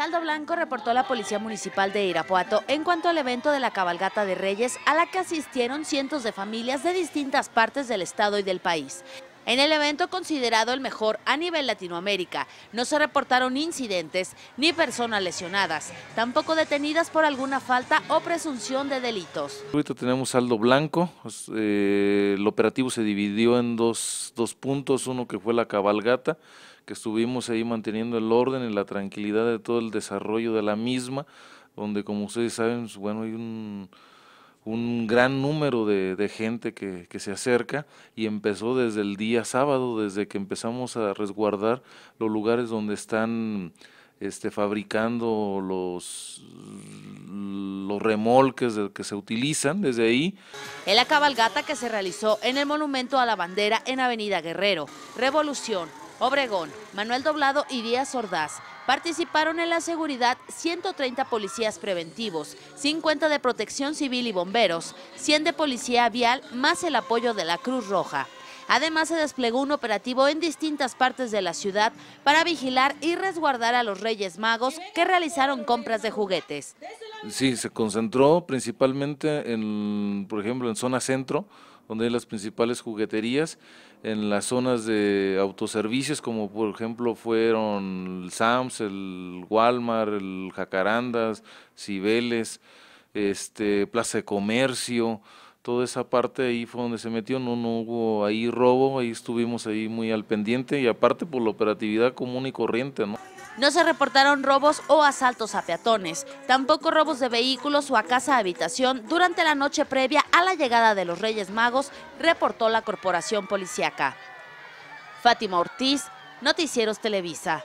Saldo blanco reportó la Policía Municipal de Irapuato en cuanto al evento de la Cabalgata de Reyes, a la que asistieron cientos de familias de distintas partes del estado y del país. En el evento considerado el mejor a nivel Latinoamérica, no se reportaron incidentes ni personas lesionadas, tampoco detenidas por alguna falta o presunción de delitos. Ahorita tenemos saldo blanco, pues, eh, el operativo se dividió en dos, dos puntos, uno que fue la cabalgata, que estuvimos ahí manteniendo el orden y la tranquilidad de todo el desarrollo de la misma, donde como ustedes saben, pues, bueno, hay un un gran número de, gente que, se acerca y empezó desde el día sábado, desde que empezamos a resguardar los lugares donde están este, fabricando los, los remolques que se utilizan desde ahí. En la cabalgata que se realizó en el Monumento a la Bandera en Avenida Guerrero, Revolución, Obregón, Manuel Doblado y Díaz Ordaz participaron en la seguridad 130 policías preventivos, 50 de protección civil y bomberos, 100 de policía vial, más el apoyo de la Cruz Roja. Además se desplegó un operativo en distintas partes de la ciudad para vigilar y resguardar a los Reyes Magos que realizaron compras de juguetes. Sí, se concentró principalmente en, por ejemplo, en zona centro, donde hay las principales jugueterías, en las zonas de autoservicios, como por ejemplo fueron el Sams, el Walmart, el Jacarandas, Cibeles, este, Plaza de Comercio, toda esa parte ahí fue donde se metió, no, no hubo ahí robo, ahí estuvimos ahí muy al pendiente y aparte por la operatividad común y corriente, ¿no? No se reportaron robos o asaltos a peatones, tampoco robos de vehículos o a casa habitación durante la noche previa a la llegada de los Reyes Magos, reportó la Corporación Policiaca. Fátima Ortiz, Noticieros Televisa.